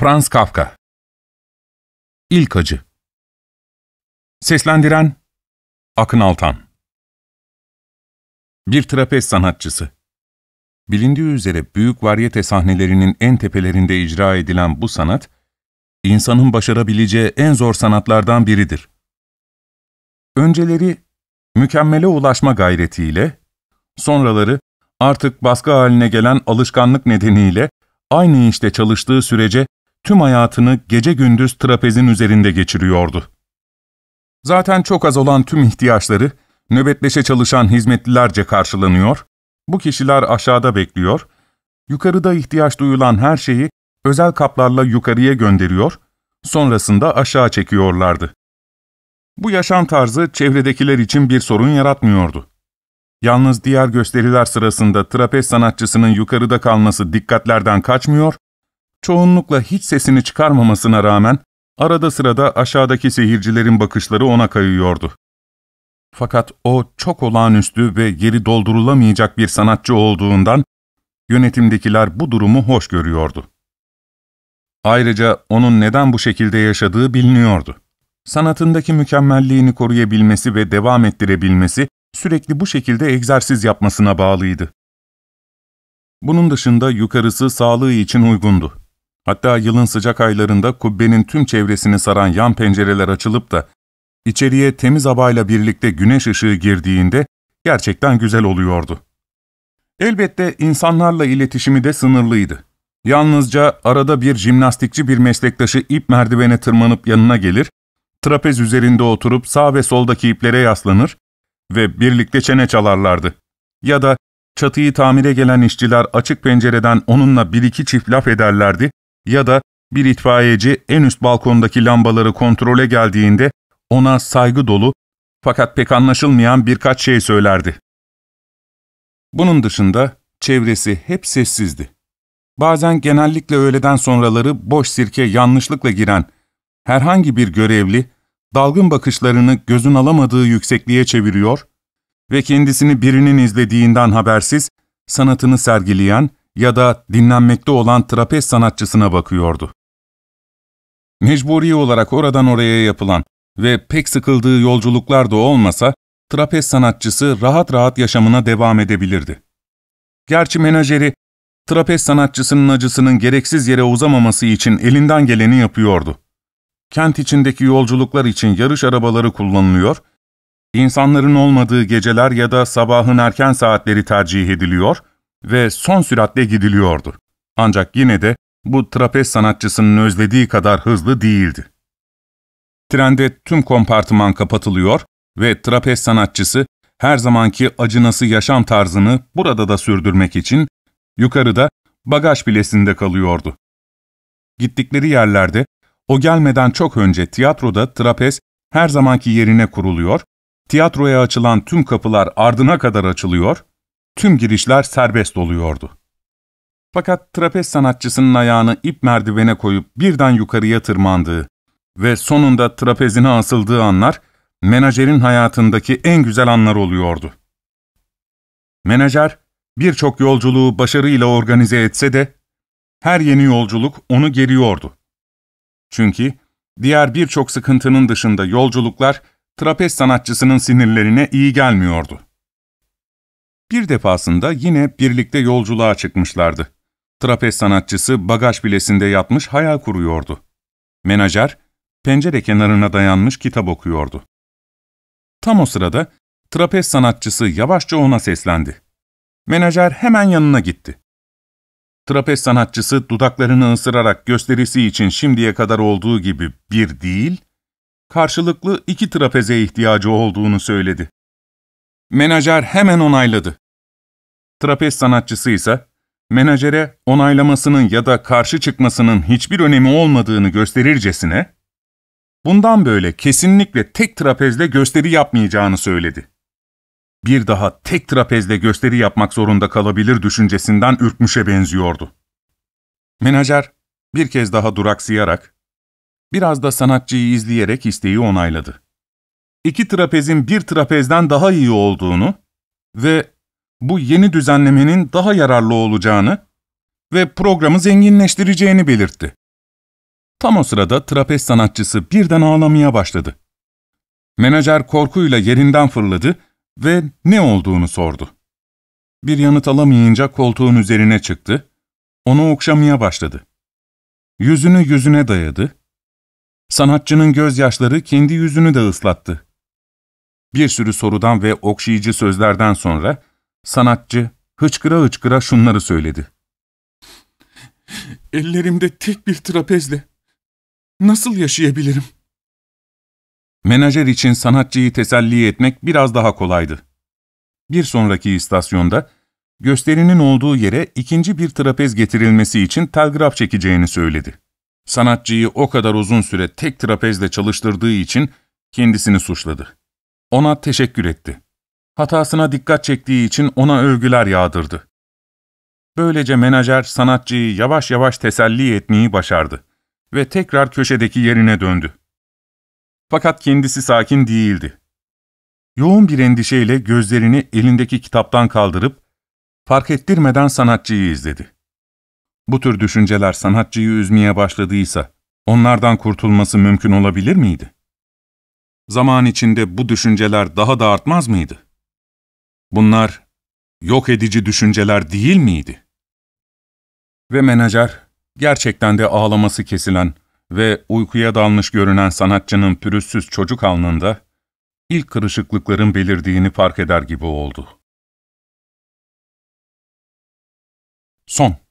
Franz Kafka İlk Acı Seslendiren Akın Altan Bir trapez sanatçısı Bilindiği üzere büyük varyete sahnelerinin en tepelerinde icra edilen bu sanat, insanın başarabileceği en zor sanatlardan biridir. Önceleri mükemmele ulaşma gayretiyle, sonraları artık baskı haline gelen alışkanlık nedeniyle aynı işte çalıştığı sürece tüm hayatını gece gündüz trapezin üzerinde geçiriyordu. Zaten çok az olan tüm ihtiyaçları nöbetleşe çalışan hizmetlilerce karşılanıyor, bu kişiler aşağıda bekliyor, yukarıda ihtiyaç duyulan her şeyi özel kaplarla yukarıya gönderiyor, sonrasında aşağı çekiyorlardı. Bu yaşam tarzı çevredekiler için bir sorun yaratmıyordu. Yalnız diğer gösteriler sırasında trapez sanatçısının yukarıda kalması dikkatlerden kaçmıyor, çoğunlukla hiç sesini çıkarmamasına rağmen arada sırada aşağıdaki seyircilerin bakışları ona kayıyordu. Fakat o çok olağanüstü ve yeri doldurulamayacak bir sanatçı olduğundan yönetimdekiler bu durumu hoş görüyordu. Ayrıca onun neden bu şekilde yaşadığı biliniyordu. Sanatındaki mükemmelliğini koruyabilmesi ve devam ettirebilmesi sürekli bu şekilde egzersiz yapmasına bağlıydı. Bunun dışında yukarısı sağlığı için uygundu. Hatta yılın sıcak aylarında kubbenin tüm çevresini saran yan pencereler açılıp da içeriye temiz havayla birlikte güneş ışığı girdiğinde gerçekten güzel oluyordu. Elbette insanlarla iletişimi de sınırlıydı. Yalnızca arada bir jimnastikçi bir meslektaşı ip merdivene tırmanıp yanına gelir, trapez üzerinde oturup sağ ve soldaki iplere yaslanır ve birlikte çene çalarlardı. Ya da çatıyı tamire gelen işçiler açık pencereden onunla bir iki çift laf ederlerdi ya da bir itfaiyeci en üst balkondaki lambaları kontrole geldiğinde ona saygı dolu fakat pek anlaşılmayan birkaç şey söylerdi. Bunun dışında çevresi hep sessizdi. Bazen genellikle öğleden sonraları boş sirke yanlışlıkla giren herhangi bir görevli, dalgın bakışlarını gözün alamadığı yüksekliğe çeviriyor ve kendisini birinin izlediğinden habersiz, sanatını sergileyen ya da dinlenmekte olan trapez sanatçısına bakıyordu. Mecburi olarak oradan oraya yapılan ve pek sıkıldığı yolculuklar da olmasa, trapez sanatçısı rahat rahat yaşamına devam edebilirdi. Gerçi menajeri, trapez sanatçısının acısının gereksiz yere uzamaması için elinden geleni yapıyordu. Kent içindeki yolculuklar için yarış arabaları kullanılıyor, insanların olmadığı geceler ya da sabahın erken saatleri tercih ediliyor ve son süratle gidiliyordu. Ancak yine de bu trapez sanatçısının özlediği kadar hızlı değildi. Trende tüm kompartıman kapatılıyor ve trapez sanatçısı her zamanki acınası yaşam tarzını burada da sürdürmek için yukarıda bagaj bilesinde kalıyordu. Gittikleri yerlerde o gelmeden çok önce tiyatroda trapez her zamanki yerine kuruluyor, tiyatroya açılan tüm kapılar ardına kadar açılıyor tüm girişler serbest oluyordu. Fakat trapez sanatçısının ayağını ip merdivene koyup birden yukarıya tırmandığı ve sonunda trapezine asıldığı anlar, menajerin hayatındaki en güzel anlar oluyordu. Menajer, birçok yolculuğu başarıyla organize etse de, her yeni yolculuk onu geriyordu. Çünkü diğer birçok sıkıntının dışında yolculuklar trapez sanatçısının sinirlerine iyi gelmiyordu. Bir defasında yine birlikte yolculuğa çıkmışlardı. Trapez sanatçısı bagaj bilesinde yatmış hayal kuruyordu. Menajer, pencere kenarına dayanmış kitap okuyordu. Tam o sırada trapez sanatçısı yavaşça ona seslendi. Menajer hemen yanına gitti. Trapez sanatçısı dudaklarını ısırarak gösterisi için şimdiye kadar olduğu gibi bir değil, karşılıklı iki trapeze ihtiyacı olduğunu söyledi. Menajer hemen onayladı. Trapez sanatçısı ise, menajere onaylamasının ya da karşı çıkmasının hiçbir önemi olmadığını gösterircesine, bundan böyle kesinlikle tek trapezle gösteri yapmayacağını söyledi. Bir daha tek trapezle gösteri yapmak zorunda kalabilir düşüncesinden ürkmüşe benziyordu. Menajer bir kez daha duraksayarak, biraz da sanatçıyı izleyerek isteği onayladı iki trapezin bir trapezden daha iyi olduğunu ve bu yeni düzenlemenin daha yararlı olacağını ve programı zenginleştireceğini belirtti. Tam o sırada trapez sanatçısı birden ağlamaya başladı. Menajer korkuyla yerinden fırladı ve ne olduğunu sordu. Bir yanıt alamayınca koltuğun üzerine çıktı, onu okşamaya başladı. Yüzünü yüzüne dayadı. Sanatçının gözyaşları kendi yüzünü de ıslattı. Bir sürü sorudan ve okşayıcı sözlerden sonra sanatçı hıçkıra hıçkıra şunları söyledi. Ellerimde tek bir trapezle nasıl yaşayabilirim? Menajer için sanatçıyı teselli etmek biraz daha kolaydı. Bir sonraki istasyonda gösterinin olduğu yere ikinci bir trapez getirilmesi için telgraf çekeceğini söyledi. Sanatçıyı o kadar uzun süre tek trapezle çalıştırdığı için kendisini suçladı. Ona teşekkür etti. Hatasına dikkat çektiği için ona övgüler yağdırdı. Böylece menajer sanatçıyı yavaş yavaş teselli etmeyi başardı ve tekrar köşedeki yerine döndü. Fakat kendisi sakin değildi. Yoğun bir endişeyle gözlerini elindeki kitaptan kaldırıp, fark ettirmeden sanatçıyı izledi. Bu tür düşünceler sanatçıyı üzmeye başladıysa, onlardan kurtulması mümkün olabilir miydi? zaman içinde bu düşünceler daha da artmaz mıydı? Bunlar yok edici düşünceler değil miydi? Ve menajer, gerçekten de ağlaması kesilen ve uykuya dalmış görünen sanatçının pürüzsüz çocuk alnında, ilk kırışıklıkların belirdiğini fark eder gibi oldu. Son